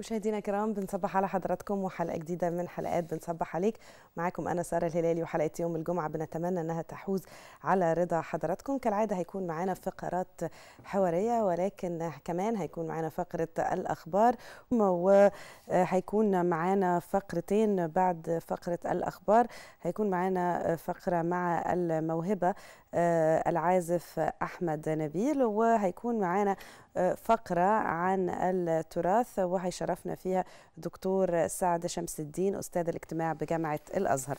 مشاهدينا الكرام بنصبح على حضراتكم وحلقه جديده من حلقات بنصبح عليك معاكم انا ساره الهلالي وحلقه يوم الجمعه بنتمنى انها تحوز على رضا حضراتكم كالعاده هيكون معانا فقرات حواريه ولكن كمان هيكون معانا فقره الاخبار وهيكون معانا فقرتين بعد فقره الاخبار هيكون معانا فقره مع الموهبه آه، العازف أحمد نبيل وهيكون معنا آه، فقرة عن التراث وهيشرفنا فيها دكتور سعد شمس الدين أستاذ الاجتماع بجامعة الأزهر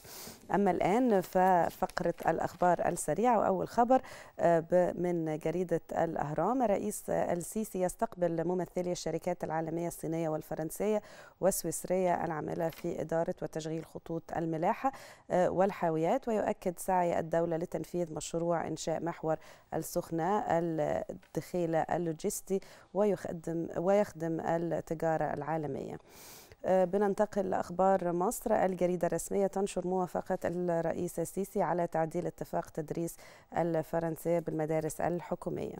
أما الآن ففقرة الأخبار السريعة وأول خبر آه، من جريدة الأهرام رئيس السيسي يستقبل ممثلي الشركات العالمية الصينية والفرنسية والسويسرية العاملة في إدارة وتشغيل خطوط الملاحة والحاويات ويؤكد سعي الدولة لتنفيذ مشروع مشروع إنشاء محور السخنة الدخيلة اللوجستي ويخدم, ويخدم التجارة العالمية آه، بننتقل لأخبار مصر الجريدة الرسمية تنشر موافقة الرئيس السيسي على تعديل اتفاق تدريس الفرنسية بالمدارس الحكومية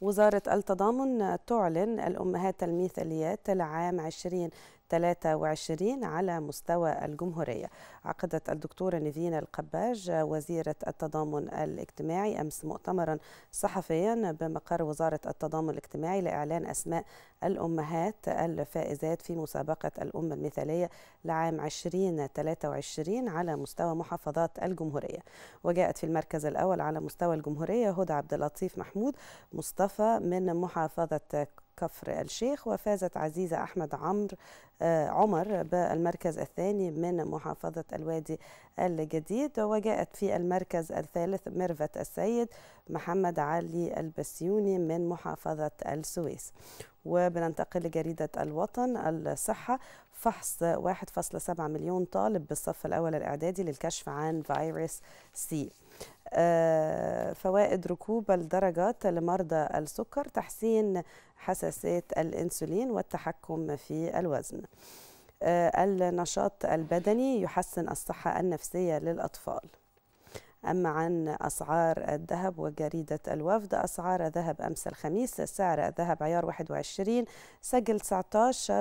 وزارة التضامن تعلن الأمهات المثاليات لعام 20 2023 على مستوى الجمهورية عقدت الدكتورة نيفين القباج وزيرة التضامن الاجتماعي أمس مؤتمرا صحفيا بمقر وزارة التضامن الاجتماعي لإعلان أسماء الأمهات الفائزات في مسابقة الأم المثالية لعام 2023 على مستوى محافظات الجمهورية وجاءت في المركز الأول على مستوى الجمهورية هدى عبد اللطيف محمود مصطفى من محافظة كفر الشيخ وفازت عزيزة أحمد عمر آه، عمر بالمركز الثاني من محافظة الوادي الجديد وجاءت في المركز الثالث ميرفت السيد محمد علي البسيوني من محافظة السويس وبننتقل لجريدة الوطن الصحة فحص 1.7 مليون طالب بالصف الأول الإعدادي للكشف عن فيروس سي آه، فوائد ركوب الدرجات لمرضى السكر تحسين حساسيه الانسولين والتحكم في الوزن آه، النشاط البدني يحسن الصحه النفسيه للاطفال أما عن أسعار الذهب وجريدة الوفد أسعار ذهب أمس الخميس سعر ذهب عيار 21 سجل 19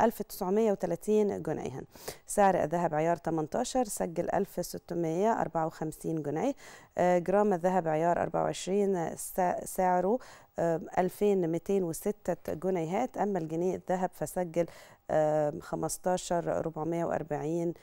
1930 جنيها سعر ذهب عيار 18 سجل 1654 جنيه آه، جرام ذهب عيار 24 سعره 2206 آه، جنيهات أما الجنيه الذهب فسجل 15440 آه،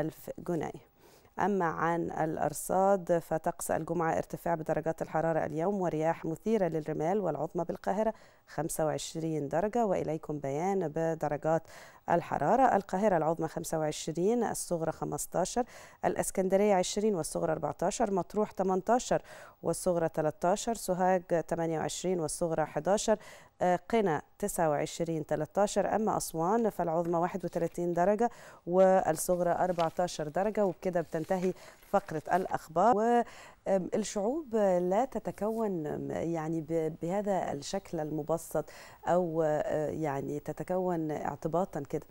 ألف جنيه أما عن الأرصاد فطقس الجمعة ارتفاع بدرجات الحرارة اليوم ورياح مثيرة للرمال والعظمى بالقاهرة 25 درجة وإليكم بيان بدرجات الحرارة القاهرة العظمى 25 الصغرى 15 الأسكندرية 20 والصغرى 14 مطروح 18 والصغرى 13 سوهاج 28 والصغرى 11 آه، قنا 29 13 أما أسوان فالعظمى 31 درجة والصغرى 14 درجة وبكده بتنتهي فقرة الأخبار والشعوب لا تتكون يعني بهذا الشكل المبسط أو آه، يعني تتكون اعتباطا كده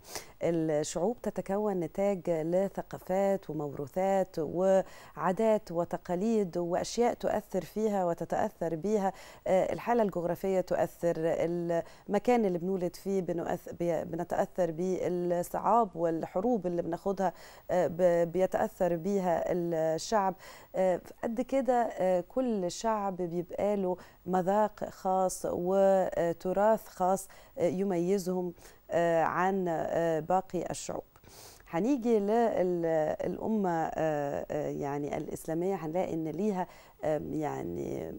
الشعوب تتكون نتاج لثقافات وموروثات وعادات وتقاليد وأشياء تؤثر فيها وتتأثر بها آه، الحالة الجغرافية تؤثر المكان اللي بنولد فيه بنتأثر بالصعاب الصعاب والحروب اللي بناخدها آه، بيتأثر بيها الشعب آه، قد كده آه، كل شعب بيبقى له مذاق خاص وتراث خاص آه، يميزهم عن باقي الشعوب هنيجي للأمة يعني الإسلامية هنلاقي إن ليها يعني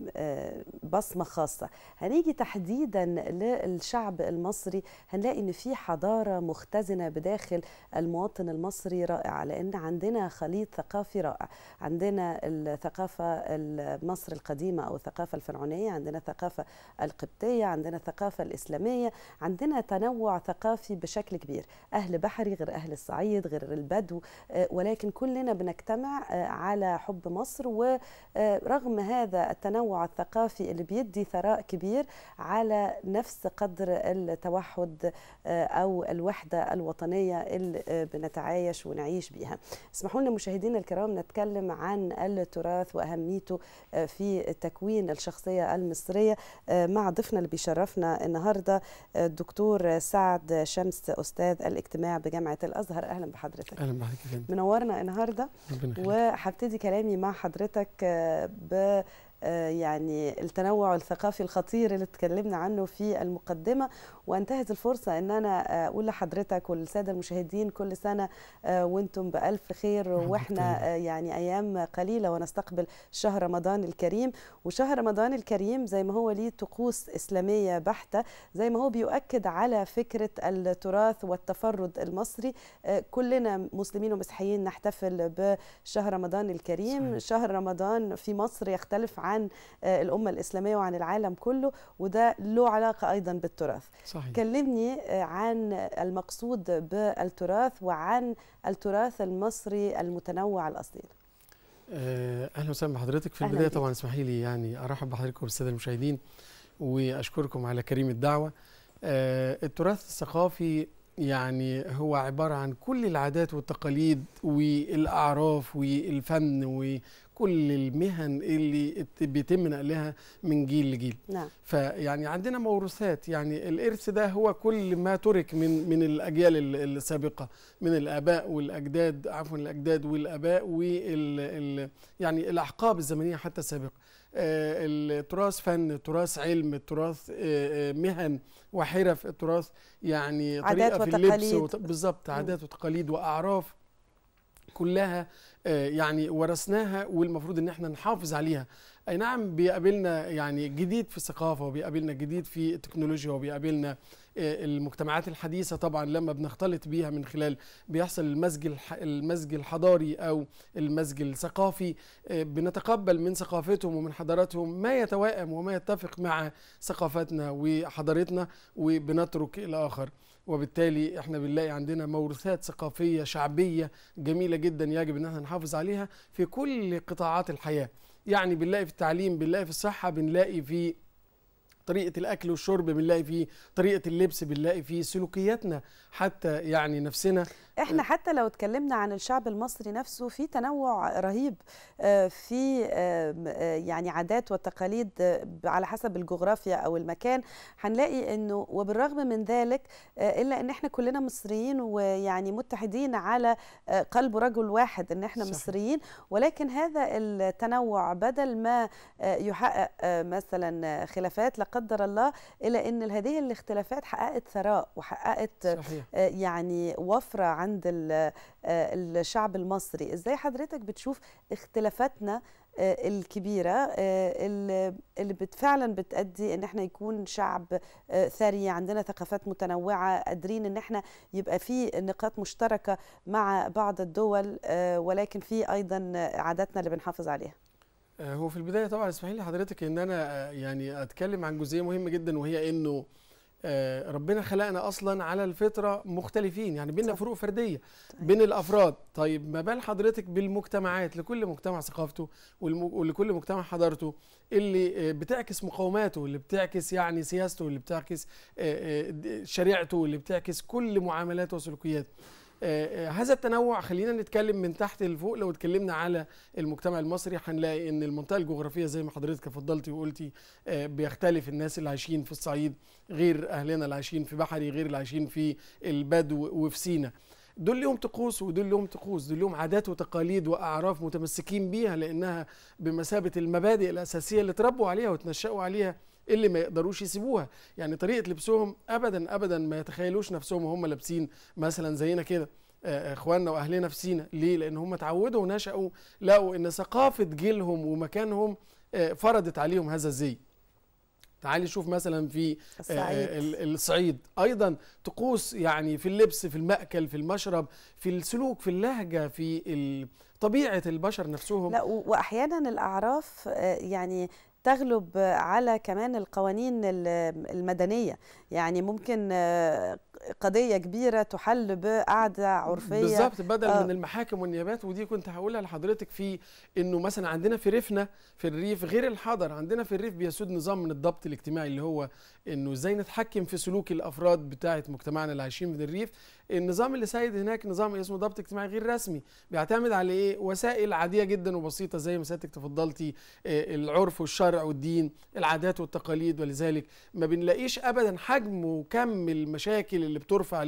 بصمه خاصه هنيجي تحديدا للشعب المصري هنلاقي ان في حضاره مختزنه بداخل المواطن المصري رائعه لان عندنا خليط ثقافي رائع عندنا الثقافه مصر القديمه او الثقافه الفرعونيه عندنا الثقافه القبطيه عندنا الثقافه الاسلاميه عندنا تنوع ثقافي بشكل كبير اهل بحري غير اهل الصعيد غير البدو أه، ولكن كلنا بنجتمع أه، على حب مصر و أه، رغم هذا التنوع الثقافي اللي بيدي ثراء كبير على نفس قدر التوحد آه، أو الوحدة الوطنية اللي آه، بنتعايش ونعيش بيها اسمحوا لنا مشاهدينا الكرام نتكلم عن التراث وأهميته آه، في تكوين الشخصية المصرية مع ضيفنا اللي بيشرفنا النهاردة الدكتور سعد شمس أستاذ الاجتماع بجامعة الأزهر أهلا بحضرتك أهلا بحضرتك منورنا النهاردة وهبتدي كلامي مع حضرتك ب آه، يعني التنوع الثقافي الخطير اللي تكلمنا عنه في المقدمة وانتهز الفرصه ان انا اقول لحضرتك والساده المشاهدين كل سنه آه، وانتم بالف خير واحنا آه، يعني ايام قليله ونستقبل شهر رمضان الكريم وشهر رمضان الكريم زي ما هو ليه طقوس اسلاميه بحته زي ما هو بيؤكد على فكره التراث والتفرد المصري آه، كلنا مسلمين ومسيحيين نحتفل بشهر رمضان الكريم صحيح. شهر رمضان في مصر يختلف عن الامه الاسلاميه وعن العالم كله وده له علاقه ايضا بالتراث صحيح. صحيح. كلمني آه، عن المقصود بالتراث وعن التراث المصري المتنوع الأصيل آه، اهلا وسهلا بحضرتك في البدايه طبعا اسمحي لي يعني ارحب بحضرتك وبالساده المشاهدين واشكركم على كريم الدعوه آه، التراث الثقافي يعني هو عباره عن كل العادات والتقاليد والاعراف والفن كل المهن اللي بيتم نقلها من جيل لجيل نعم. فيعني عندنا موروثات يعني الارث ده هو كل ما ترك من من الاجيال السابقه من الاباء والاجداد عفوا الاجداد والاباء وال يعني الاحقاب الزمنيه حتى السابقه آه، التراث فن تراث علم تراث آه، آه، مهن وحرف التراث يعني عادات طريقه وتقاليد. في اللبس بالظبط عادات وتقاليد واعراف كلها آه، يعني ورثناها والمفروض ان احنا نحافظ عليها اي نعم بيقابلنا يعني جديد في الثقافه وبيقابلنا جديد في التكنولوجيا وبيقابلنا آه، المجتمعات الحديثه طبعا لما بنختلط بيها من خلال بيحصل المزج المزج الحضاري او المزج الثقافي آه، بنتقبل من ثقافتهم ومن حضاراتهم ما يتوائم وما يتفق مع ثقافتنا وحضارتنا وبنترك الاخر وبالتالي احنا بنلاقي عندنا موروثات ثقافيه شعبيه جميله جدا يجب ان احنا نحافظ عليها في كل قطاعات الحياه يعني بنلاقي في التعليم بنلاقي في الصحه بنلاقي في طريقة الأكل والشرب بنلاقي فيه طريقة اللبس بنلاقي فيه سلوكياتنا حتى يعني نفسنا احنا حتى لو اتكلمنا عن الشعب المصري نفسه في تنوع رهيب آه، في آه، آه، يعني عادات وتقاليد على حسب الجغرافيا او المكان هنلاقي انه وبالرغم من ذلك الا ان احنا كلنا مصريين ويعني متحدين على قلب رجل واحد ان احنا صحيح. مصريين ولكن هذا التنوع بدل ما يحقق مثلا خلافات لقد قدر الله الى ان هذه الاختلافات حققت ثراء وحققت صحيح. آه، يعني وفره عند آه، الشعب المصري ازاي حضرتك بتشوف اختلافاتنا آه، الكبيره اللي فعلا بتادي ان احنا يكون شعب ثري عندنا ثقافات متنوعه قادرين ان احنا يبقى في نقاط مشتركه مع بعض الدول ولكن في ايضا عاداتنا اللي بنحافظ عليها آه، هو في البدايه طبعا اسمح لي حضرتك ان انا آه، يعني اتكلم عن جزئيه مهمه جدا وهي انه آه، ربنا خلقنا اصلا على الفطره مختلفين يعني بينا فروق فرديه بين الافراد طيب ما بال حضرتك بالمجتمعات لكل مجتمع ثقافته ولكل مجتمع حضارته اللي بتعكس مقاوماته اللي بتعكس يعني سياسته اللي بتعكس شريعته اللي بتعكس كل معاملاته وسلوكياته آه، آه، هذا التنوع خلينا نتكلم من تحت لفوق لو اتكلمنا على المجتمع المصري هنلاقي ان المنطقه الجغرافيه زي ما حضرتك فضلتي وقلتي آه، بيختلف الناس اللي عايشين في الصعيد غير اهلنا اللي عايشين في بحري غير اللي عايشين في البدو وفي سينا دول لهم طقوس ودول لهم طقوس دول لهم عادات وتقاليد واعراف متمسكين بيها لانها بمثابه المبادئ الاساسيه اللي تربوا عليها وتنشأوا عليها اللي ما يقدروش يسيبوها يعني طريقه لبسهم ابدا ابدا ما يتخيلوش نفسهم وهم لابسين مثلا زينا كده آه، آه، اخواننا واهلنا في سينا ليه لان هم اتعودوا ونشأوا لقوا ان ثقافه جيلهم ومكانهم آه، فرضت عليهم هذا الزي تعالي شوف مثلا في الصعيد. الصعيد ايضا طقوس يعني في اللبس في المأكل في المشرب في السلوك في اللهجه في طبيعه البشر نفسهم لا واحيانا الاعراف يعني تغلب على كمان القوانين المدنيه يعني ممكن آه، قضيه كبيره تحل بقعده عرفيه بالظبط بدل آه. من المحاكم والنيابات ودي كنت هقولها لحضرتك في انه مثلا عندنا في ريفنا في الريف غير الحضر عندنا في الريف بيسود نظام من الضبط الاجتماعي اللي هو انه ازاي نتحكم في سلوك الافراد بتاعه مجتمعنا اللي عايشين في الريف النظام اللي سايد هناك نظام اسمه ضبط اجتماعي غير رسمي بيعتمد على ايه وسائل عاديه جدا وبسيطه زي ما سيادتك تفضلتي آه، العرف والشرع والدين العادات والتقاليد ولذلك ما بنلاقيش ابدا حجم وكم المشاكل اللي بترفع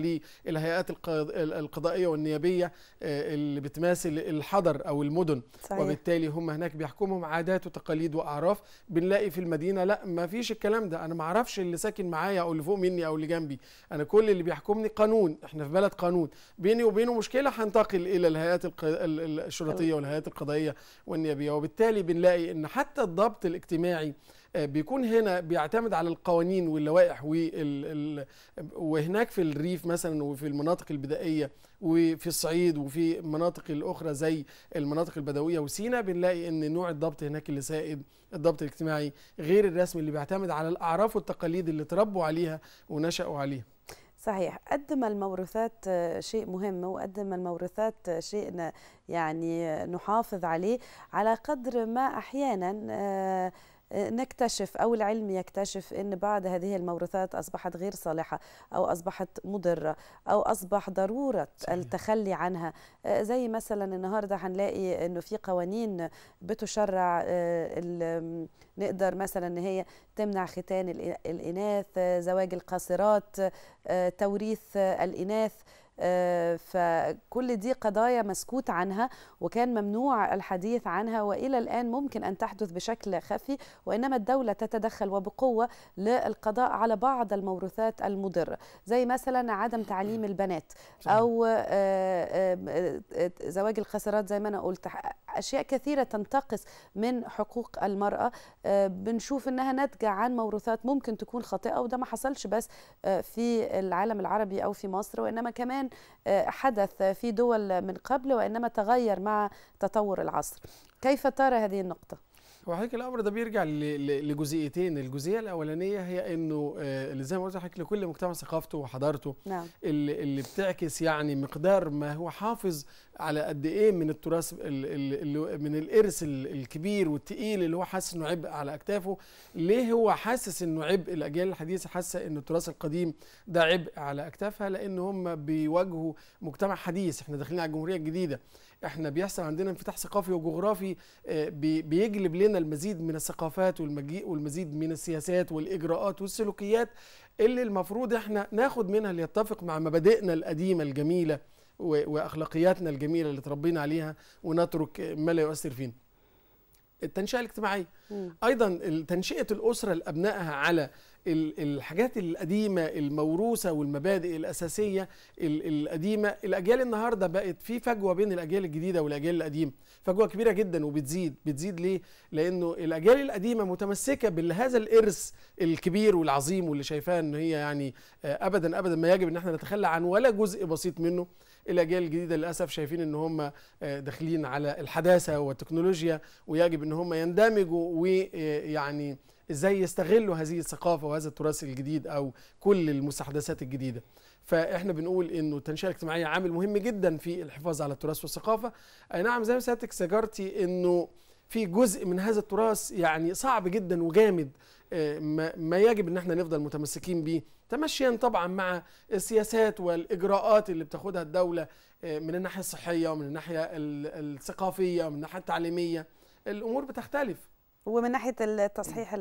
للهيئات القضائيه والنيابيه آه، اللي بتماثل الحضر او المدن صحيح. وبالتالي هم هناك بيحكمهم عادات وتقاليد واعراف بنلاقي في المدينه لا ما فيش الكلام ده انا ما اعرفش اللي ساكن معايا او اللي فوق مني او اللي جنبي انا كل اللي بيحكمني قانون احنا في بلد قانون بيني وبينه مشكله هنتقل الى الهيئات الشرطيه والهيئات القضائيه والنيابيه وبالتالي بنلاقي ان حتى الضبط الاجتماعي آه، بيكون هنا بيعتمد على القوانين واللوائح وال... وهناك في الريف مثلا وفي المناطق البدائيه وفي الصعيد وفي المناطق الاخرى زي المناطق البدويه وسينا بنلاقي ان نوع الضبط هناك اللي سائد الضبط الاجتماعي غير الرسمي اللي بيعتمد على الاعراف والتقاليد اللي تربوا عليها ونشأوا عليها صحيح قد ما الموروثات شيء مهم وقد ما الموروثات شيء يعني نحافظ عليه على قدر ما احيانا آه، نكتشف او العلم يكتشف ان بعض هذه الموروثات اصبحت غير صالحه او اصبحت مضره او اصبح ضروره صحيح. التخلي عنها آه، زي مثلا النهارده هنلاقي انه في قوانين بتشرع آه، نقدر مثلا ان هي تمنع ختان الاناث آه، زواج القاصرات توريث الاناث آه، فكل دي قضايا مسكوت عنها وكان ممنوع الحديث عنها والى الان ممكن ان تحدث بشكل خفي وانما الدوله تتدخل وبقوه للقضاء على بعض الموروثات المضره زي مثلا عدم تعليم البنات او آه، آه، زواج الخسارات زي ما انا قلت اشياء كثيره تنتقص من حقوق المراه بنشوف انها ناتجه عن موروثات ممكن تكون خاطئه وده ما حصلش بس في العالم العربي او في مصر وانما كمان كان آه، حدث في دول من قبل وإنما تغير مع تطور العصر كيف ترى هذه النقطة؟ وحضرتك الامر ده بيرجع لجزئيتين الجزئيه الاولانيه هي انه آه، اللي زي ما قلت لحضرتك لكل مجتمع ثقافته وحضارته نعم. اللي, اللي بتعكس يعني مقدار ما هو حافظ على قد ايه من التراث اللي من الارث الكبير والتقيل اللي هو حاسس انه عبء على اكتافه ليه هو حاسس انه عبء الاجيال الحديثه حاسه ان التراث القديم ده عبء على اكتافها لان هم بيواجهوا مجتمع حديث احنا داخلين على الجمهوريه الجديده احنا بيحصل عندنا انفتاح ثقافي وجغرافي آه، بيجلب لنا المزيد من الثقافات والمزيد من السياسات والاجراءات والسلوكيات اللي المفروض احنا ناخد منها اللي يتفق مع مبادئنا القديمه الجميله واخلاقياتنا الجميله اللي تربينا عليها ونترك ما لا يؤثر فينا التنشئه الاجتماعيه مم. ايضا تنشئه الاسره لابنائها على الحاجات القديمه الموروثه والمبادئ الاساسيه القديمه الاجيال النهارده بقت في فجوه بين الاجيال الجديده والاجيال القديمه فجوه كبيره جدا وبتزيد بتزيد ليه لانه الاجيال القديمه متمسكه بهذا الارث الكبير والعظيم واللي شايفاه ان هي يعني آه، ابدا ابدا ما يجب ان احنا نتخلى عن ولا جزء بسيط منه الاجيال الجديده للاسف شايفين ان هم آه، داخلين على الحداثه والتكنولوجيا ويجب ان هم يندمجوا ويعني آه، ازاي يستغلوا هذه الثقافه وهذا التراث الجديد او كل المستحدثات الجديده فاحنا بنقول انه التنشئه الاجتماعيه عامل مهم جدا في الحفاظ على التراث والثقافه اي نعم زي ما سيادتك سجرتي انه في جزء من هذا التراث يعني صعب جدا وجامد آه، ما يجب ان احنا نفضل متمسكين بيه تمشيا طبعا مع السياسات والاجراءات اللي بتاخدها الدوله آه، من الناحيه الصحيه ومن الناحيه الثقافيه ومن الناحيه التعليميه الامور بتختلف ومن ناحيه التصحيح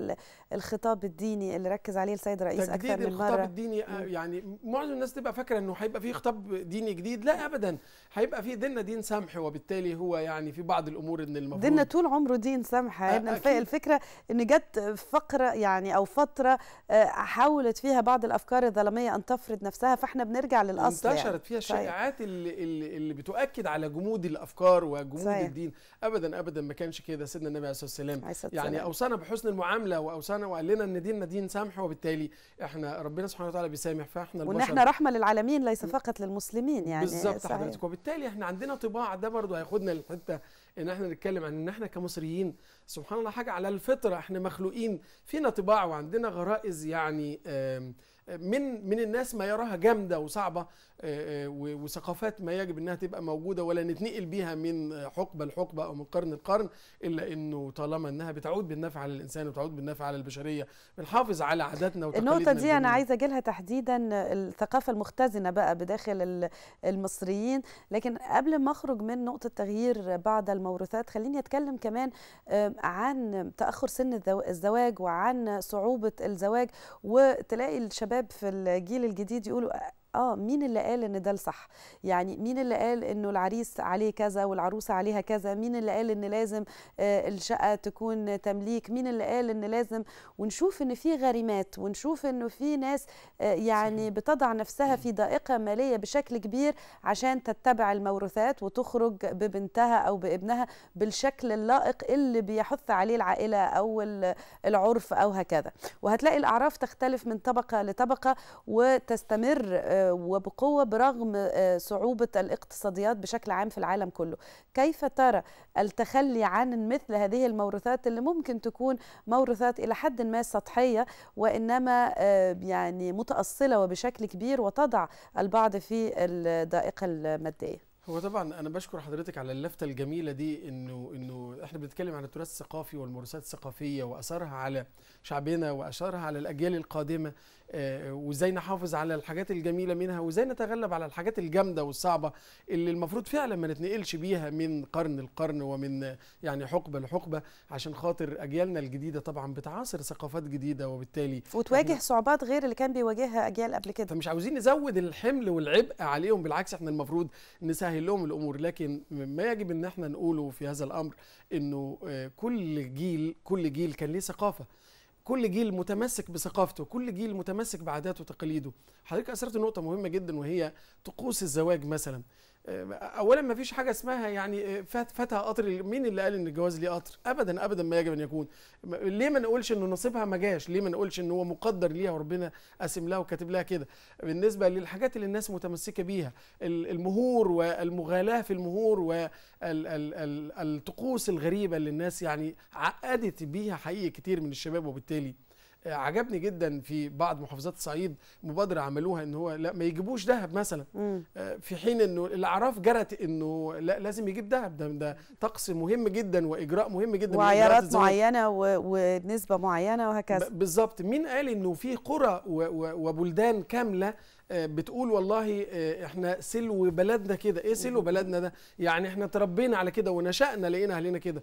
الخطاب الديني اللي ركز عليه السيد الرئيس اكثر من مره الخطاب الديني آه، يعني معظم الناس تبقى فاكره انه هيبقى في خطاب ديني جديد لا ابدا هيبقى في ديننا دين سمح وبالتالي هو يعني في بعض الامور ان المفروض ديننا طول عمره دين سمح آه الفكره ان جت فقره يعني او فتره آه، حاولت فيها بعض الافكار الظلاميه ان تفرض نفسها فاحنا بنرجع للاصل يعني. انتشرت يعني. فيها الشائعات اللي, اللي, اللي بتؤكد على جمود الافكار وجمود صحيح. الدين ابدا ابدا ما كانش كده سيدنا النبي عليه الصلاه والسلام يعني سلام. اوصانا بحسن المعامله واوصانا وقال لنا ان ديننا دين سامح وبالتالي احنا ربنا سبحانه وتعالى بيسامح فاحنا وان احنا رحمه للعالمين ليس فقط للمسلمين يعني بالظبط حضرتك وبالتالي احنا عندنا طباع ده برضه هياخدنا للحته ان احنا نتكلم عن ان احنا كمصريين سبحان الله حاجه على الفطره احنا مخلوقين فينا طباع وعندنا غرائز يعني من من الناس ما يراها جامده وصعبه آه، آه، وثقافات ما يجب انها تبقى موجوده ولا نتنقل بيها من حقبه لحقبه او من قرن لقرن الا انه طالما انها بتعود بالنفع على الانسان وتعود بالنفع على البشريه بنحافظ على عاداتنا وتقاليدنا النقطه دي انا عايزه اجي لها تحديدا الثقافه المختزنه بقى بداخل المصريين لكن قبل ما اخرج من نقطه تغيير بعض الموروثات خليني اتكلم كمان آه، عن تاخر سن الزواج وعن صعوبه الزواج وتلاقي الشباب الشباب في الجيل الجديد يقولوا اه مين اللي قال ان ده الصح يعني مين اللي قال انه العريس عليه كذا والعروسه عليها كذا مين اللي قال ان لازم آه، الشقه تكون تمليك مين اللي قال ان لازم ونشوف ان في غريمات ونشوف انه في ناس آه، يعني بتضع نفسها في ضائقه ماليه بشكل كبير عشان تتبع الموروثات وتخرج ببنتها او بابنها بالشكل اللائق اللي بيحث عليه العائله او العرف او هكذا وهتلاقي الاعراف تختلف من طبقه لطبقه وتستمر آه، وبقوه برغم آه، صعوبه الاقتصاديات بشكل عام في العالم كله كيف ترى التخلي عن مثل هذه الموروثات اللي ممكن تكون موروثات الى حد ما سطحيه وانما آه، يعني متاصله وبشكل كبير وتضع البعض في الضائقه الماديه هو طبعا انا بشكر حضرتك على اللفته الجميله دي انه انه احنا بنتكلم عن التراث الثقافي والمورثات الثقافيه واثرها على شعبنا واثرها على الاجيال القادمه آه، وازاي نحافظ على الحاجات الجميله منها وازاي نتغلب على الحاجات الجامده والصعبه اللي المفروض فعلا ما نتنقلش بيها من قرن لقرن ومن يعني حقبه لحقبه عشان خاطر اجيالنا الجديده طبعا بتعاصر ثقافات جديده وبالتالي وتواجه صعوبات غير اللي كان بيواجهها اجيال قبل كده فمش عاوزين نزود الحمل والعبء عليهم بالعكس احنا المفروض نسهل تسهل لهم الامور لكن مما يجب ان احنا نقوله في هذا الامر انه آه، كل جيل كل جيل كان ليه ثقافه كل جيل متمسك بثقافته كل جيل متمسك بعاداته وتقاليده حضرتك اثرت نقطه مهمه جدا وهي طقوس الزواج مثلا اولا ما فيش حاجه اسمها يعني آه، فاتها قطر مين اللي قال ان الجواز ليه قطر ابدا ابدا ما يجب ان يكون ليه ما نقولش انه نصيبها ما جاش ليه ما نقولش ان هو مقدر ليها وربنا قاسم لها وكاتب لها كده بالنسبه للحاجات اللي الناس متمسكه بيها المهور والمغالاه في المهور والطقوس الغريبه اللي الناس يعني عقدت بيها حقيقي كتير من الشباب وبالتالي عجبني جدا في بعض محافظات الصعيد مبادره عملوها ان هو لا ما يجيبوش ذهب مثلا مم. آه، في حين انه الاعراف جرت انه لا لازم يجيب ذهب ده ده طقس مهم جدا واجراء مهم جدا وعيارات معينه و... ونسبه معينه وهكذا بالظبط مين قال انه في قرى و... و... وبلدان كامله آه، بتقول والله آه، احنا سلو بلدنا كده ايه سلو بلدنا ده يعني احنا تربينا على كده ونشأنا لقينا اهلنا كده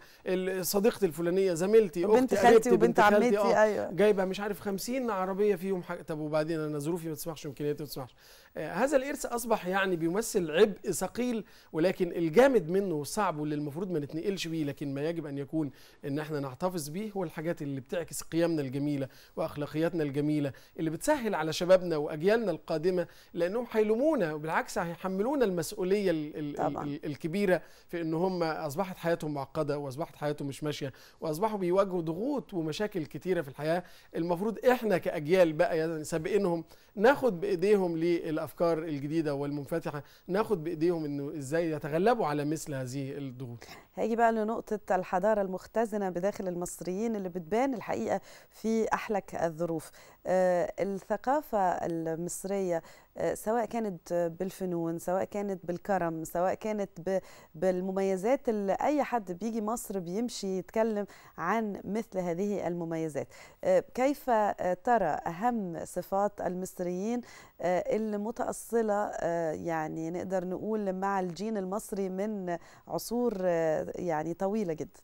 صديقتي الفلانيه زميلتي بنت خالتي وبنت عمتي آه، ايوه جايبه مش عارف 50 عربيه فيهم حاجه طب وبعدين انا ظروفي ما تسمحش امكانياتي ما تسمحش آه، هذا الارث اصبح يعني بيمثل عبء ثقيل ولكن الجامد منه والصعب واللي المفروض ما نتنقلش بيه لكن ما يجب ان يكون ان احنا نحتفظ بيه هو الحاجات اللي بتعكس قيمنا الجميله واخلاقياتنا الجميله اللي بتسهل على شبابنا واجيالنا القادمه لانهم هيلومونا وبالعكس هيحملونا المسؤوليه الـ الـ الكبيره في ان هم اصبحت حياتهم معقده واصبحت حياتهم مش ماشيه واصبحوا بيواجهوا ضغوط ومشاكل كتيره في الحياه المفروض احنا كاجيال بقى يعني سابقينهم ناخد بايديهم لل الافكار الجديده والمنفتحه ناخد بايديهم انه ازاي يتغلبوا على مثل هذه الضغوط هاجي بقى لنقطة الحضارة المختزنة بداخل المصريين اللي بتبان الحقيقة في أحلك الظروف آه الثقافة المصرية آه سواء كانت بالفنون سواء كانت بالكرم سواء كانت بالمميزات اللي أي حد بيجي مصر بيمشي يتكلم عن مثل هذه المميزات آه كيف ترى أهم صفات المصريين آه، اللي متأصلة آه، يعني نقدر نقول مع الجين المصري من عصور آه، يعني طويله جدا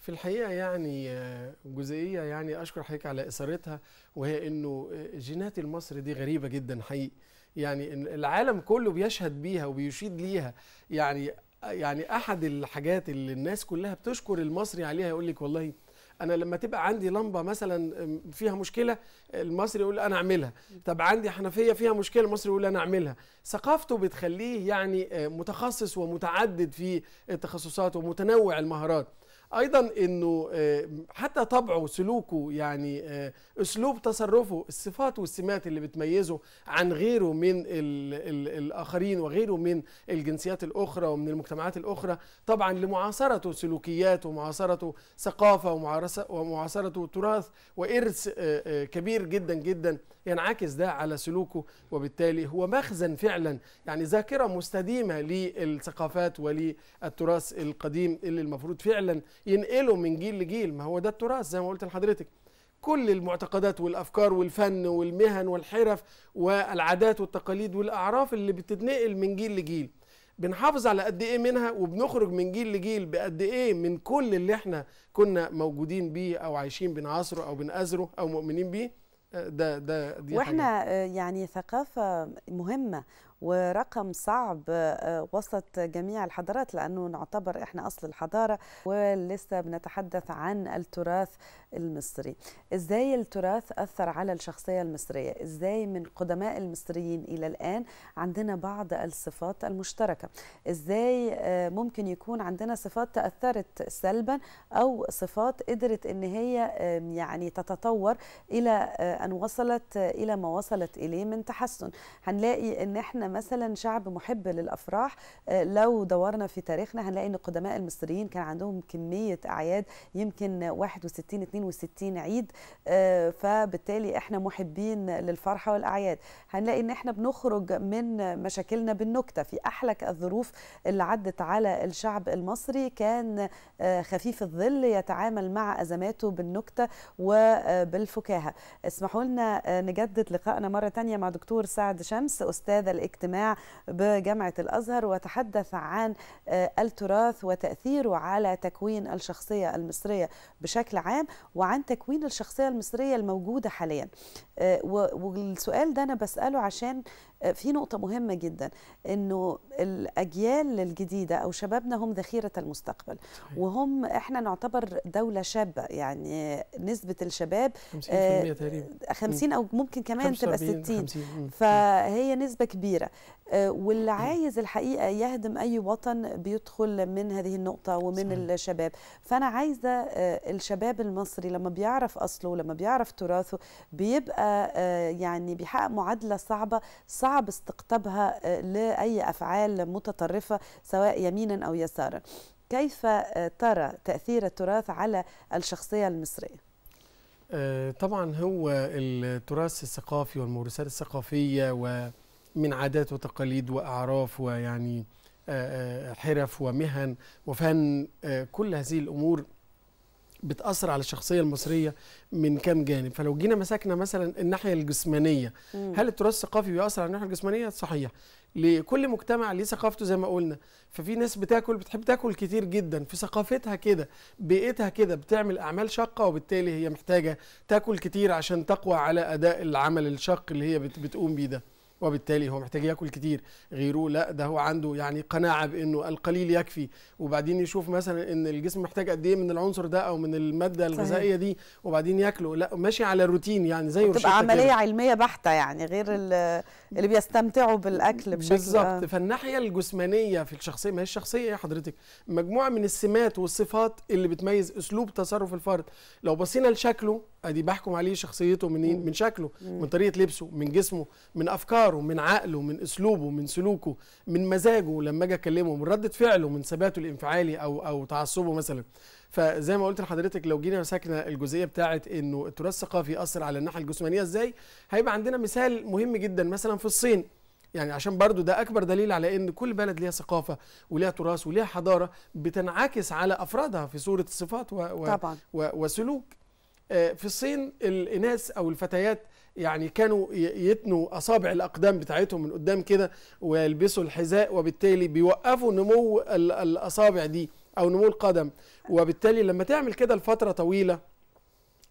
في الحقيقه يعني آه، جزئيه يعني اشكر حضرتك على اثارتها وهي انه آه، جينات المصري دي غريبه جدا حقيقي يعني العالم كله بيشهد بيها وبيشيد ليها يعني آه، يعني احد الحاجات اللي الناس كلها بتشكر المصري عليها يقول لك والله انا لما تبقى عندي لمبه مثلا فيها مشكله المصري يقول انا اعملها طب عندي حنفيه فيها مشكله المصري يقول انا اعملها ثقافته بتخليه يعني آه، متخصص ومتعدد في التخصصات ومتنوع المهارات ايضا انه آه، حتى طبعه سلوكه يعني آه، اسلوب تصرفه الصفات والسمات اللي بتميزه عن غيره من الـ الـ الاخرين وغيره من الجنسيات الاخرى ومن المجتمعات الاخرى طبعا لمعاصرته سلوكيات ومعاصرته ثقافه ومعاصرته تراث وارث آه، كبير جدا جدا ينعكس ده على سلوكه وبالتالي هو مخزن فعلا يعني ذاكره مستديمه للثقافات وللتراث القديم اللي المفروض فعلا ينقله من جيل لجيل ما هو ده التراث زي ما قلت لحضرتك كل المعتقدات والافكار والفن والمهن والحرف والعادات والتقاليد والاعراف اللي بتتنقل من جيل لجيل بنحافظ على قد ايه منها وبنخرج من جيل لجيل بقد ايه من كل اللي احنا كنا موجودين بيه او عايشين بنعاصره او بنأزره او مؤمنين بيه آه، ده ده دي واحنا حاجة. آه، يعني ثقافه مهمه ورقم صعب آه، وسط جميع الحضارات لأنه نعتبر إحنا أصل الحضارة ولسه بنتحدث عن التراث المصري إزاي التراث أثر على الشخصية المصرية إزاي من قدماء المصريين إلى الآن عندنا بعض الصفات المشتركة إزاي آه، ممكن يكون عندنا صفات تأثرت سلبا أو صفات قدرت أن هي يعني تتطور إلى آه، أن وصلت إلى ما وصلت إليه من تحسن هنلاقي أن إحنا مثلا شعب محب للافراح آه، لو دورنا في تاريخنا هنلاقي ان القدماء المصريين كان عندهم كميه اعياد يمكن 61 62 عيد آه، فبالتالي احنا محبين للفرحه والاعياد هنلاقي ان احنا بنخرج من مشاكلنا بالنكته في احلك الظروف اللي عدت على الشعب المصري كان آه، خفيف الظل يتعامل مع ازماته بالنكته وبالفكاهه اسمحوا لنا نجدد لقائنا مره ثانيه مع دكتور سعد شمس استاذ الاكتئاب اجتماع بجامعة الأزهر وتحدث عن آه، التراث وتأثيره على تكوين الشخصية المصرية بشكل عام وعن تكوين الشخصية المصرية الموجودة حاليا آه، والسؤال ده أنا بسأله عشان في نقطة مهمة جدا انه الاجيال الجديدة او شبابنا هم ذخيرة المستقبل وهم احنا نعتبر دولة شابة يعني نسبة الشباب 50% آه، تقريبا 50 او ممكن كمان تبقى 60 50. فهي نسبة كبيرة آه، واللي عايز الحقيقة يهدم اي وطن بيدخل من هذه النقطة ومن صحيح. الشباب فانا عايزة آه، الشباب المصري لما بيعرف اصله لما بيعرف تراثه بيبقى يعني بيحقق معادلة صعبة صعبة صعب استقطابها آه، لاي افعال متطرفه سواء يمينا او يسارا كيف آه، ترى تاثير التراث على الشخصيه المصريه آه، طبعا هو التراث الثقافي والمورثات الثقافية ومن عادات وتقاليد وأعراف ويعني حرف ومهن وفن كل هذه الأمور بتاثر على الشخصيه المصريه من كام جانب فلو جينا مسكنا مثلا الناحيه الجسمانيه مم. هل التراث الثقافي بيأثر على الناحيه الجسمانيه صحيح لكل مجتمع ليه ثقافته زي ما قلنا ففي ناس بتاكل بتحب تاكل كتير جدا في ثقافتها كده بيئتها كده بتعمل اعمال شاقه وبالتالي هي محتاجه تاكل كتير عشان تقوى على اداء العمل الشاق اللي هي بتقوم بيه ده وبالتالي هو محتاج ياكل كتير غيره لا ده هو عنده يعني قناعه بانه القليل يكفي وبعدين يشوف مثلا ان الجسم محتاج قد ايه من العنصر ده او من الماده الغذائيه دي وبعدين ياكله لا ماشي على الروتين يعني زي تبقى عمليه كده. علميه بحته يعني غير اللي بيستمتعوا بالاكل بشكل بالظبط آه. فالناحيه الجسمانيه في الشخصيه ما هي الشخصيه ايه حضرتك مجموعه من السمات والصفات اللي بتميز اسلوب تصرف الفرد لو بصينا لشكله ادي بحكم عليه شخصيته منين إيه؟ من شكله من طريقه لبسه من جسمه من افكاره من عقله من اسلوبه من سلوكه من مزاجه لما اجي اكلمه من رده فعله من ثباته الانفعالي او او تعصبه مثلا فزي ما قلت لحضرتك لو جينا مسكنا الجزئيه بتاعه انه التراث الثقافي ياثر على الناحيه الجسمانيه ازاي هيبقى عندنا مثال مهم جدا مثلا في الصين يعني عشان برضو ده اكبر دليل على ان كل بلد ليها ثقافه وليها تراث وليها حضاره بتنعكس على افرادها في صوره الصفات و... و... طبعا. و... وسلوك آه، في الصين الاناث او الفتيات يعني كانوا يتنوا اصابع الاقدام بتاعتهم من قدام كده ويلبسوا الحذاء وبالتالي بيوقفوا نمو الاصابع دي او نمو القدم وبالتالي لما تعمل كده لفتره طويله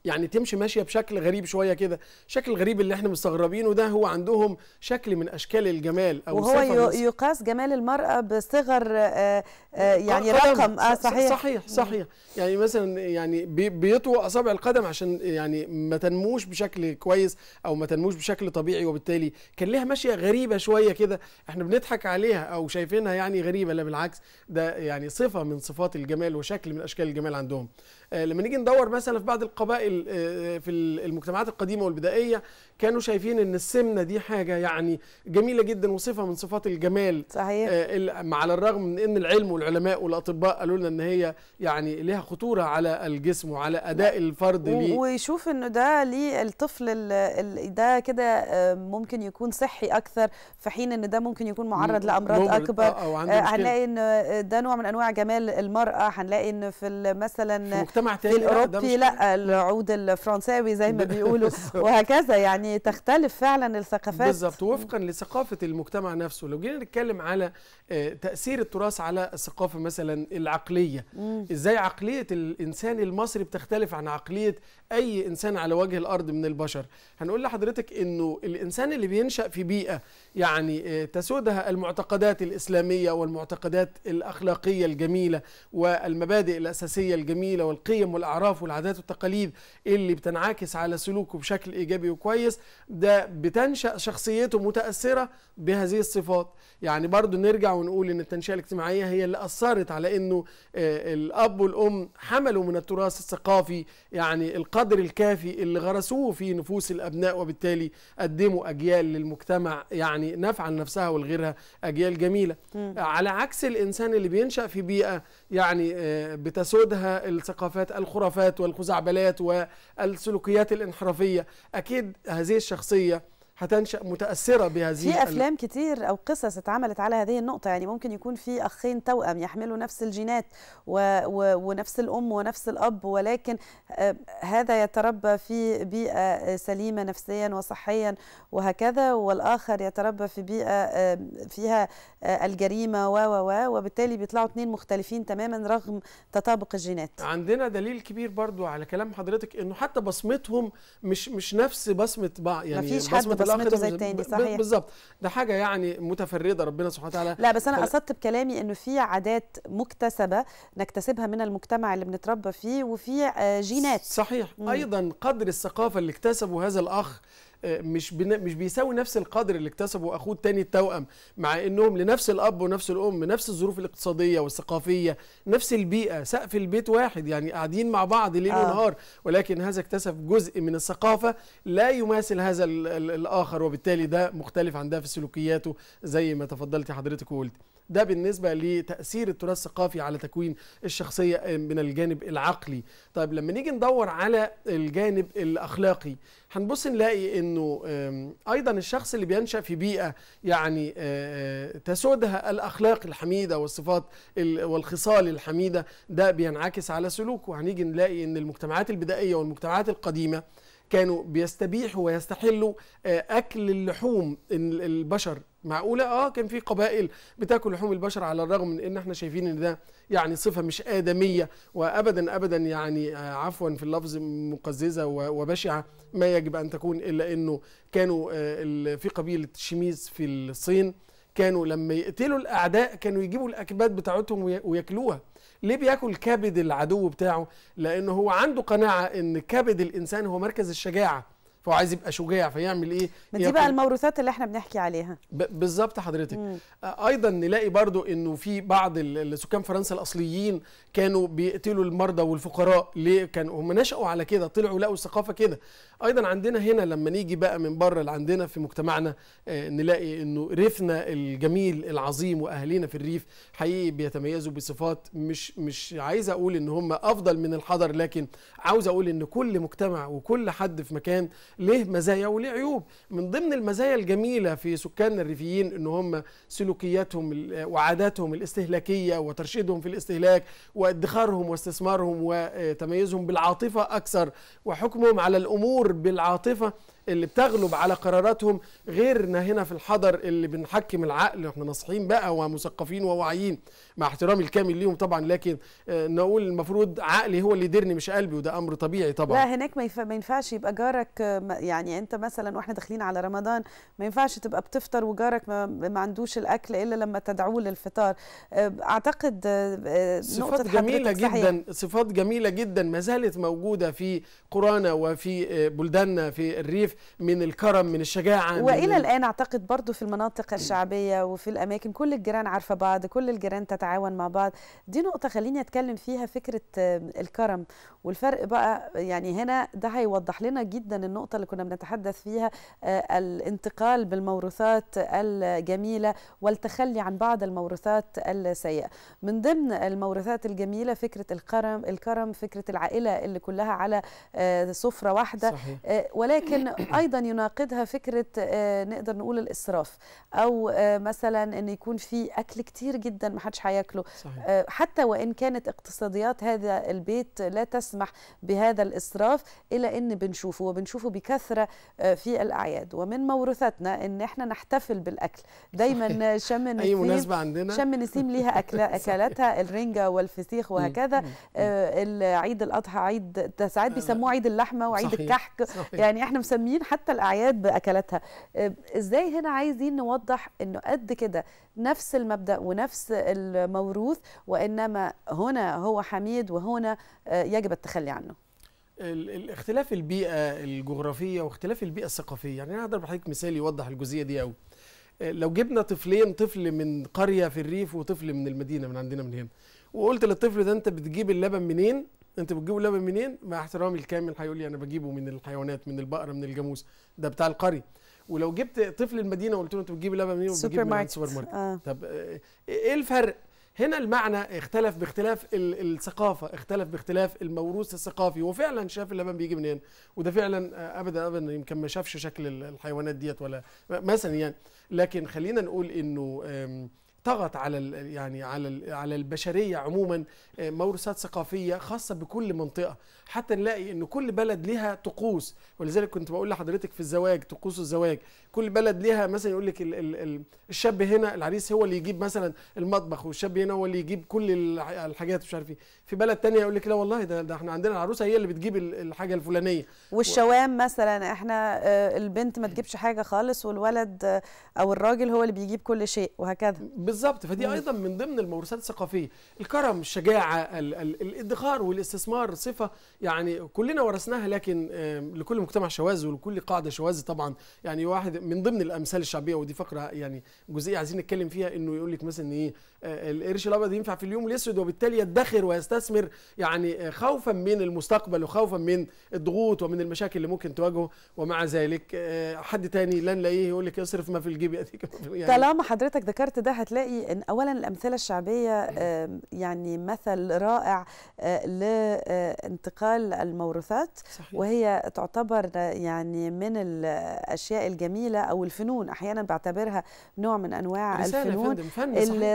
يعني تمشي ماشيه بشكل غريب شويه كده شكل غريب اللي احنا مستغربينه ده هو عندهم شكل من اشكال الجمال او وهو يقاس جمال المراه بصغر آه، آه، يعني رقم اه صحيح صحيح صحيح يعني مثلا يعني بيطوى اصابع القدم عشان يعني ما تنموش بشكل كويس او ما تنموش بشكل طبيعي وبالتالي كان لها ماشيه غريبه شويه كده احنا بنضحك عليها او شايفينها يعني غريبه لا بالعكس ده يعني صفه من صفات الجمال وشكل من اشكال الجمال عندهم آه، لما نيجي ندور مثلا في بعض القبائل آه، في المجتمعات القديمه والبدائيه كانوا شايفين ان السمنه دي حاجه يعني جميله جدا وصفه من صفات الجمال صحيح آه، على الرغم من ان العلم والعلماء والاطباء قالوا لنا ان هي يعني ليها خطوره على الجسم وعلى اداء الفرد ليه ويشوف انه ده للطفل ده كده آه، ممكن يكون صحي اكثر في حين ان ده ممكن يكون معرض لامراض اكبر هنلاقي ان ده نوع من انواع جمال المراه هنلاقي ان في مثلا في المجتمع تاني في الاوروبي لا العود العود الفرنساوي زي ما بيقولوا وهكذا يعني تختلف فعلا الثقافات بالظبط وفقا لثقافه المجتمع نفسه لو جينا نتكلم على آه، تاثير التراث على الثقافه مثلا العقليه ازاي عقليه الانسان المصري بتختلف عن عقليه اي انسان على وجه الارض من البشر هنقول لحضرتك انه الانسان اللي بينشا في بيئه يعني آه، تسودها المعتقدات الاسلاميه والمعتقدات الاخلاقيه الجميله والمبادئ الاساسيه الجميله والقيم والاعراف والعادات والتقاليد اللي بتنعكس على سلوكه بشكل ايجابي وكويس ده بتنشا شخصيته متاثره بهذه الصفات يعني برضو نرجع ونقول ان التنشئه الاجتماعيه هي اللي اثرت على انه آه، الاب والام حملوا من التراث الثقافي يعني القدر الكافي اللي غرسوه في نفوس الابناء وبالتالي قدموا اجيال للمجتمع يعني نافعه لنفسها ولغيرها اجيال جميله م. آه، على عكس الانسان اللي بينشا في بيئه يعني آه، بتسودها الثقافات الخرافات والخزعبلات و السلوكيات الانحرافية أكيد هذه الشخصية هتنشا متاثره بهذه في افلام كتير او قصص اتعملت على هذه النقطه يعني ممكن يكون في اخين توام يحملوا نفس الجينات و... و... ونفس الام ونفس الاب ولكن آه، هذا يتربى في بيئه آه، سليمه نفسيا وصحيا وهكذا والاخر يتربى في بيئه آه، فيها الجريمه و و و وبالتالي بيطلعوا اثنين مختلفين تماما رغم تطابق الجينات عندنا دليل كبير برضو على كلام حضرتك انه حتى بصمتهم مش مش نفس بصمه بعض يعني مفيش حد بصمه رسمته زي التاني صحيح بالظبط ده حاجه يعني متفرده ربنا سبحانه وتعالى لا بس انا قصدت قصدت بكلامي انه في عادات مكتسبه نكتسبها من المجتمع اللي بنتربى فيه وفي آه، جينات صحيح م. ايضا قدر الثقافه اللي اكتسبه هذا الاخ مش مش بيساوي نفس القدر اللي اكتسبه اخوه التاني التوأم مع انهم لنفس الاب ونفس الام نفس الظروف الاقتصاديه والثقافيه نفس البيئه سقف البيت واحد يعني قاعدين مع بعض ليل آه. ونهار ولكن هذا اكتسب جزء من الثقافه لا يماثل هذا الاخر وبالتالي ده مختلف عن ده في سلوكياته زي ما تفضلتي حضرتك وقلتي ده بالنسبه لتاثير التراث الثقافي على تكوين الشخصيه آه، من الجانب العقلي طيب لما نيجي ندور على الجانب الاخلاقي هنبص نلاقي انه ايضا الشخص اللي بينشا في بيئه يعني آه، آه، تسودها الاخلاق الحميده والصفات والخصال الحميده ده بينعكس على سلوكه هنيجي نلاقي ان المجتمعات البدائيه والمجتمعات القديمه كانوا بيستبيحوا ويستحلوا آه، اكل اللحوم البشر معقوله اه كان في قبائل بتاكل لحوم البشر على الرغم من ان احنا شايفين ان ده يعني صفه مش ادميه وابدا ابدا يعني آه، عفوا في اللفظ مقززه وبشعه ما يجب ان تكون الا انه كانوا آه، في قبيله شميز في الصين كانوا لما يقتلوا الاعداء كانوا يجيبوا الاكباد بتاعتهم وياكلوها ليه بياكل كبد العدو بتاعه لانه هو عنده قناعه ان كبد الانسان هو مركز الشجاعه فهو عايز يبقى شجاع فيعمل ايه ما دي بقى الموروثات اللي احنا بنحكي عليها بالظبط حضرتك مم. ايضا نلاقي برضو انه في بعض سكان فرنسا الاصليين كانوا بيقتلوا المرضى والفقراء ليه كانوا هم نشأوا على كده طلعوا لقوا الثقافه كده ايضا عندنا هنا لما نيجي بقى من بره عندنا في مجتمعنا نلاقي انه ريفنا الجميل العظيم واهالينا في الريف حقيقي بيتميزوا بصفات مش مش عايز اقول ان هم افضل من الحضر لكن عاوز اقول ان كل مجتمع وكل حد في مكان ليه مزايا وليه عيوب من ضمن المزايا الجميلة في سكان الريفيين ان هم سلوكياتهم وعاداتهم الاستهلاكية وترشيدهم في الاستهلاك وادخارهم واستثمارهم وتميزهم بالعاطفة أكثر وحكمهم على الأمور بالعاطفة اللي بتغلب على قراراتهم غيرنا هنا في الحضر اللي بنحكم العقل احنا ناصحين بقى ومثقفين وواعيين مع احترامي الكامل ليهم طبعا لكن آه، نقول المفروض عقلي هو اللي يديرني مش قلبي وده امر طبيعي طبعا لا هناك ما ينفعش يبقى جارك آه، يعني انت مثلا واحنا داخلين على رمضان ما ينفعش تبقى بتفطر وجارك ما, عندوش الاكل الا لما تدعوه للفطار آه، اعتقد صفات جميله جدا صحيح. صفات جميله جدا ما زالت موجوده في قرانا وفي بلداننا في الريف من الكرم من الشجاعه والى من الان اعتقد برضو في المناطق الشعبيه وفي الاماكن كل الجيران عارفه بعض كل الجيران تتعاون مع بعض دي نقطه خليني اتكلم فيها فكره الكرم والفرق بقى يعني هنا ده هيوضح لنا جدا النقطه اللي كنا بنتحدث فيها آه، الانتقال بالموروثات الجميله والتخلي عن بعض الموروثات السيئه من ضمن الموروثات الجميله فكره الكرم الكرم فكره العائله اللي كلها على آه، سفره واحده صحيح. آه، ولكن ايضا يناقضها فكره نقدر نقول الاسراف او مثلا ان يكون في اكل كتير جدا ما حدش هياكله حتى وان كانت اقتصاديات هذا البيت لا تس يسمح بهذا الإسراف إلى أن بنشوفه وبنشوفه بكثرة آه، في الأعياد ومن موروثاتنا أن احنا نحتفل بالأكل دايما آه، شم النسيم أي مناسبة عندنا شم النسيم ليها أكل أكلاتها الرنجة والفسيخ وهكذا آه، عيد الأضحى عيد ساعات بيسموه عيد اللحمة وعيد صحيح. الكحك صحيح. يعني احنا مسميين حتى الأعياد بأكلاتها إزاي هنا عايزين نوضح أنه قد كده نفس المبدأ ونفس الموروث وإنما هنا هو حميد وهنا يجب التخلي عنه الاختلاف البيئه الجغرافيه واختلاف البيئه الثقافيه يعني انا هقدر بحضرتك مثال يوضح الجزئيه دي قوي آه، لو جبنا طفلين طفل من قريه في الريف وطفل من المدينه من عندنا من هنا وقلت للطفل ده انت بتجيب اللبن منين انت بتجيب اللبن منين مع احترامي الكامل هيقول لي انا بجيبه من الحيوانات من البقره من الجاموس ده بتاع القريه ولو جبت طفل المدينه وقلت له انت بتجيب اللبن منين وبتجيب من السوبر ماركت آه. طب آه، ايه الفرق هنا المعنى اختلف باختلاف الثقافه اختلف باختلاف الموروث الثقافي وفعلا شاف اللبن بيجي منين وده فعلا ابدا ابدا يمكن ما شافش شكل الحيوانات ديت ولا مثلا يعني لكن خلينا نقول انه طغت على يعني على على البشريه عموما آه، موروثات ثقافيه خاصه بكل منطقه حتى نلاقي ان كل بلد لها طقوس ولذلك كنت بقول لحضرتك في الزواج طقوس الزواج كل بلد لها مثلا يقول لك الشاب هنا العريس هو اللي يجيب مثلا المطبخ والشاب هنا هو اللي يجيب كل الحاجات مش عارف ايه في بلد تانية يقول لك لا والله ده, ده احنا عندنا العروسه هي اللي بتجيب الحاجه الفلانيه والشوام و... مثلا احنا آه، البنت ما تجيبش حاجه خالص والولد آه، او الراجل هو اللي بيجيب كل شيء وهكذا بالظبط فدي ايضا من ضمن الموروثات الثقافيه الكرم الشجاعه ال ال الادخار والاستثمار صفه يعني كلنا ورثناها لكن لكل مجتمع شواذ ولكل قاعده شواذ طبعا يعني واحد من ضمن الامثال الشعبيه ودي فقره يعني جزئيه عايزين نتكلم فيها انه يقول لك مثلا ايه القرش الابيض ينفع في اليوم الاسود وبالتالي يدخر ويستثمر يعني خوفا من المستقبل وخوفا من الضغوط ومن المشاكل اللي ممكن تواجهه ومع ذلك آه، حد تاني لا نلاقيه يقول لك اصرف ما في الجيب ياتيك يعني طالما حضرتك ذكرت ده هتلاقي ان اولا الامثله الشعبيه يعني مثل رائع آه، لانتقال الموروثات وهي تعتبر آه، يعني من الاشياء الجميله او الفنون احيانا بعتبرها نوع من انواع الفنون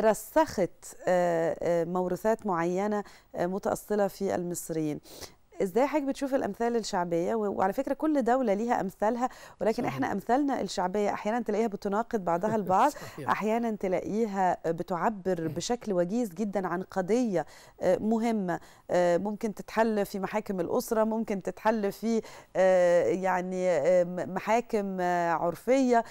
رسم وسخت آه، آه، موروثات معينة آه، متأصلة في المصريين ازاي حضرتك بتشوف الامثال الشعبيه وعلى فكره كل دوله ليها امثالها ولكن صحيح. احنا امثالنا الشعبيه احيانا تلاقيها بتناقض بعضها البعض صحيح. احيانا تلاقيها بتعبر بشكل وجيز جدا عن قضيه آه، مهمه آه، ممكن تتحل في محاكم الاسره ممكن تتحل في آه، يعني محاكم عرفيه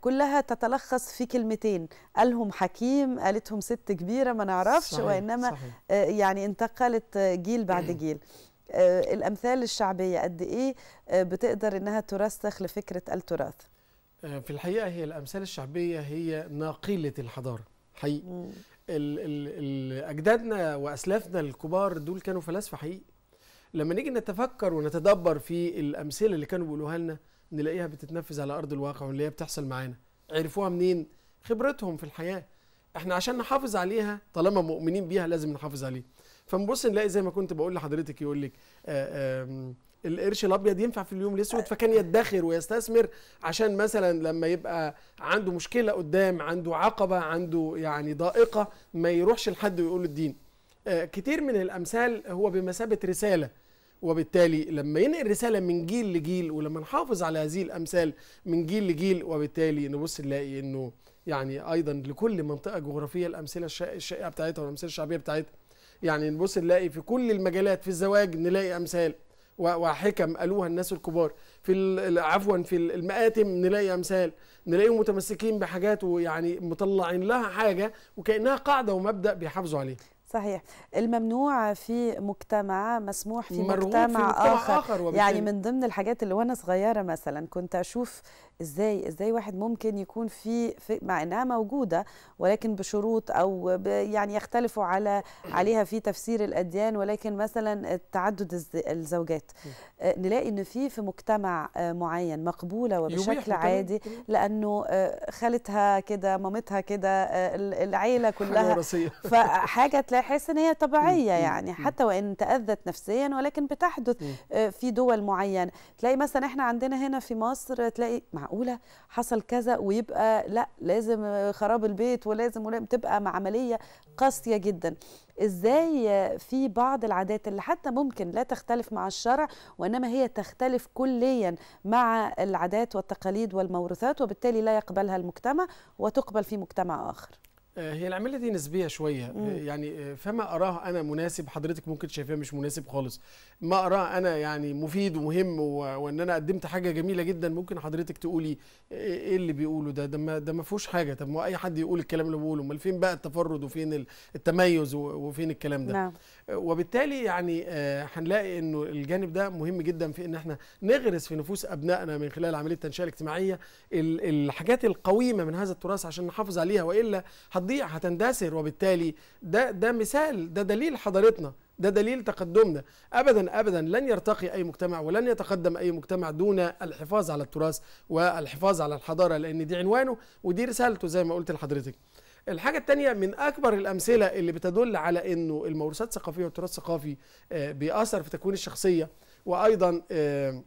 كلها تتلخص في كلمتين قالهم حكيم قالتهم ست كبيره ما نعرفش صحيح. وانما صحيح. يعني انتقلت جيل بعد جيل آه، الامثال الشعبيه قد ايه آه، بتقدر انها ترسخ لفكره التراث آه، في الحقيقه هي الامثال الشعبيه هي ناقله الحضاره حقيقي ال ال اجدادنا واسلافنا الكبار دول كانوا فلاسفه حقيقي لما نيجي نتفكر ونتدبر في الامثله اللي كانوا بيقولوها لنا نلاقيها بتتنفذ على ارض الواقع واللي هي بتحصل معانا عرفوها منين خبرتهم في الحياه احنا عشان نحافظ عليها طالما مؤمنين بيها لازم نحافظ عليها فنبص نلاقي زي ما كنت بقول لحضرتك يقول لك آه، القرش الابيض ينفع في اليوم الاسود فكان يدخر ويستثمر عشان مثلا لما يبقى عنده مشكله قدام عنده عقبه عنده يعني ضائقه ما يروحش لحد ويقول الدين آه، كتير من الامثال هو بمثابه رساله وبالتالي لما ينقل رسالة من جيل لجيل ولما نحافظ على هذه الأمثال من جيل لجيل وبالتالي نبص نلاقي أنه يعني أيضا لكل منطقة جغرافية الأمثلة الشائعة بتاعتها والأمثلة الشعبية بتاعتها يعني نبص نلاقي في كل المجالات في الزواج نلاقي امثال وحكم قالوها الناس الكبار في عفوا في المآتم نلاقي امثال نلاقيهم متمسكين بحاجات ويعني مطلعين لها حاجه وكانها قاعده ومبدا بيحافظوا عليه صحيح الممنوع في مجتمع مسموح في مجتمع, في مجتمع آخر, آخر يعني من ضمن الحاجات اللي وأنا صغيرة مثلا كنت أشوف ازاي ازاي واحد ممكن يكون في, في مع انها موجوده ولكن بشروط او يعني يختلفوا على عليها في تفسير الاديان ولكن مثلا تعدد الزوجات آه، نلاقي ان في في مجتمع آه، معين مقبوله وبشكل عادي لانه آه، خالتها كده مامتها كده العيله كلها فحاجه حاسس ان هي طبيعيه يعني حتى وان تاذت نفسيا ولكن بتحدث في دول معينه تلاقي مثلا احنا عندنا هنا في مصر تلاقي معقوله حصل كذا ويبقى لا لازم خراب البيت ولازم ولازم تبقى عمليه قاسيه جدا ازاي في بعض العادات اللي حتى ممكن لا تختلف مع الشرع وانما هي تختلف كليا مع العادات والتقاليد والموروثات وبالتالي لا يقبلها المجتمع وتقبل في مجتمع اخر آه، هي العملة دي نسبية شوية آه، مم. يعني آه، فما أراه أنا مناسب حضرتك ممكن شايفاه مش مناسب خالص ما أراه أنا يعني مفيد ومهم وإن أنا قدمت حاجة جميلة جدا ممكن حضرتك تقولي إيه،, إيه اللي بيقوله ده ده ما, ده ما فيهوش حاجة طب ما أي حد يقول الكلام اللي بقوله أمال فين بقى التفرد وفين التميز وفين الكلام ده نعم. وبالتالي يعني آه، هنلاقي انه الجانب ده مهم جدا في ان احنا نغرس في نفوس ابنائنا من خلال عمليه التنشئه الاجتماعيه الحاجات القويمه من هذا التراث عشان نحافظ عليها والا هتضيع هتندثر وبالتالي ده ده مثال ده دليل حضارتنا ده دليل تقدمنا ابدا ابدا لن يرتقي اي مجتمع ولن يتقدم اي مجتمع دون الحفاظ على التراث والحفاظ على الحضاره لان دي عنوانه ودي رسالته زي ما قلت لحضرتك الحاجه التانية من اكبر الامثله اللي بتدل على انه الموروثات الثقافيه والتراث الثقافي آه، بيأثر في تكوين الشخصيه وايضا آه،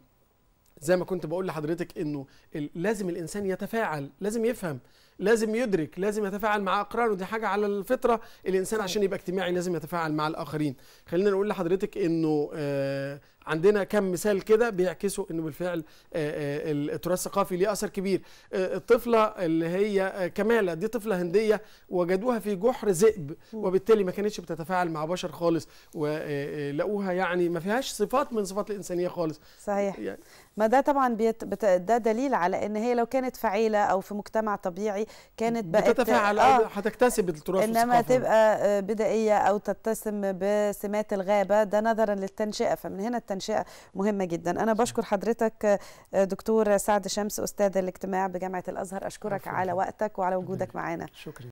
زي ما كنت بقول لحضرتك انه لازم الانسان يتفاعل لازم يفهم لازم يدرك لازم يتفاعل مع اقرانه دي حاجه على الفطره الانسان عشان يبقى اجتماعي لازم يتفاعل مع الاخرين خلينا نقول لحضرتك انه آه، عندنا كم مثال كده بيعكسوا انه بالفعل آه، آه، التراث الثقافي ليه اثر كبير الطفله اللي هي كماله دي طفله هنديه وجدوها في جحر ذئب وبالتالي ما كانتش بتتفاعل مع بشر خالص ولقوها يعني ما فيهاش صفات من صفات الانسانيه خالص صحيح يعني ما ده طبعا بيت... ده دليل على ان هي لو كانت فعيله او في مجتمع طبيعي الطبيعي كانت بقت بتتفاعل آه هتكتسب التراث انما والثقافة. تبقى آه، بدائيه او تتسم بسمات الغابه ده نظرا للتنشئه فمن هنا التنشئه مهمه جدا انا بشكر حضرتك آه، دكتور سعد شمس استاذ الاجتماع بجامعه الازهر اشكرك على وقتك وعلى وجودك معانا شكرا